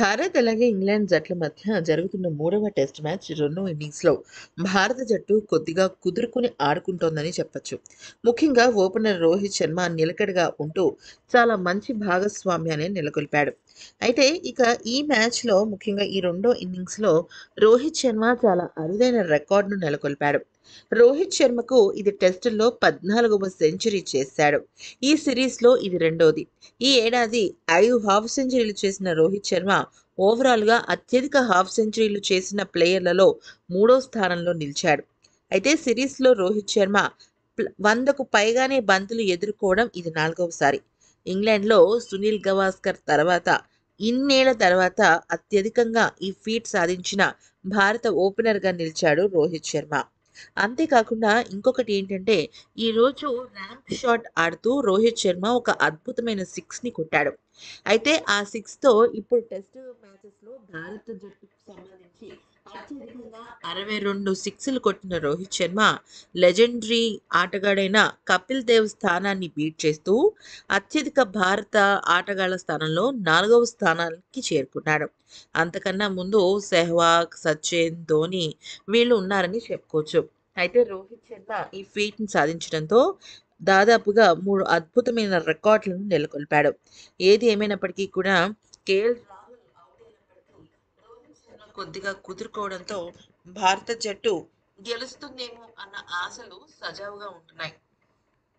భారత్ అలాగే ఇంగ్లాండ్ జట్ల మధ్య జరుగుతున్న మూడవ టెస్ట్ మ్యాచ్ రెండో ఇన్నింగ్స్లో భారత జట్టు కొద్దిగా కుదురుకుని ఆడుకుంటోందని చెప్పచ్చు ముఖ్యంగా ఓపెనర్ రోహిత్ శర్మ నిలకడగా ఉంటూ చాలా మంచి భాగస్వామ్యాన్ని నెలకొల్పాడు అయితే ఇక ఈ మ్యాచ్లో ముఖ్యంగా ఈ రెండో ఇన్నింగ్స్లో రోహిత్ శర్మ చాలా అరుదైన రికార్డును నెలకొల్పాడు రోహిత్ శర్మకు ఇది టెస్టుల్లో పద్నాలుగవ సెంచరీ చేశాడు ఈ సిరీస్లో ఇది రెండోది ఈ ఏడాది ఐదు హాఫ్ సెంచరీలు చేసిన రోహిత్ శర్మ ఓవరాల్గా అత్యధిక హాఫ్ సెంచరీలు చేసిన ప్లేయర్లలో మూడో స్థానంలో నిలిచాడు అయితే సిరీస్లో రోహిత్ శర్మ వందకు పైగానే బంతులు ఎదుర్కోవడం ఇది నాలుగవసారి ఇంగ్లాండ్లో సునీల్ గవాస్కర్ తర్వాత ఇన్నేళ్ల తర్వాత అత్యధికంగా ఈ ఫీట్ సాధించిన భారత ఓపెనర్గా నిలిచాడు రోహిత్ శర్మ అంతేకాకుండా ఇంకొకటి ఏంటంటే ఈరోజు ర్యాంప్ షాట్ ఆడుతూ రోహిత్ శర్మ ఒక అద్భుతమైన సిక్స్ని కొట్టాడు అయితే ఆ సిక్స్తో ఇప్పుడు టెస్ట్ మ్యాచెస్లో భారత జట్టుకు సంబంధించి అత్యధికంగా అరవై రెండు సిక్స్లు కొట్టిన రోహిత్ శర్మ లెజెండరీ ఆటగాడైన కపిల్ దేవ్ స్థానాన్ని బీట్ చేస్తూ అత్యధిక భారత ఆటగాళ్ల స్థానంలో నాలుగవ స్థానానికి చేరుకున్నాడు అంతకన్నా ముందు సెహ్వాగ్ సచిన్ ధోని వీళ్ళు ఉన్నారని చెప్పుకోవచ్చు అయితే రోహిత్ శర్మ ఈ ఫీట్ని సాధించడంతో దాదాపుగా మూడు అద్భుతమైన రికార్డులను నెలకొల్పాడు ఏది ఏమైనప్పటికీ కూడా కేఎల్ కొద్దిగా కుదురుకోవడంతో భారత జట్టు గెలుస్తుందేమో అన్న ఆశలు సజావుగా ఉంటున్నాయి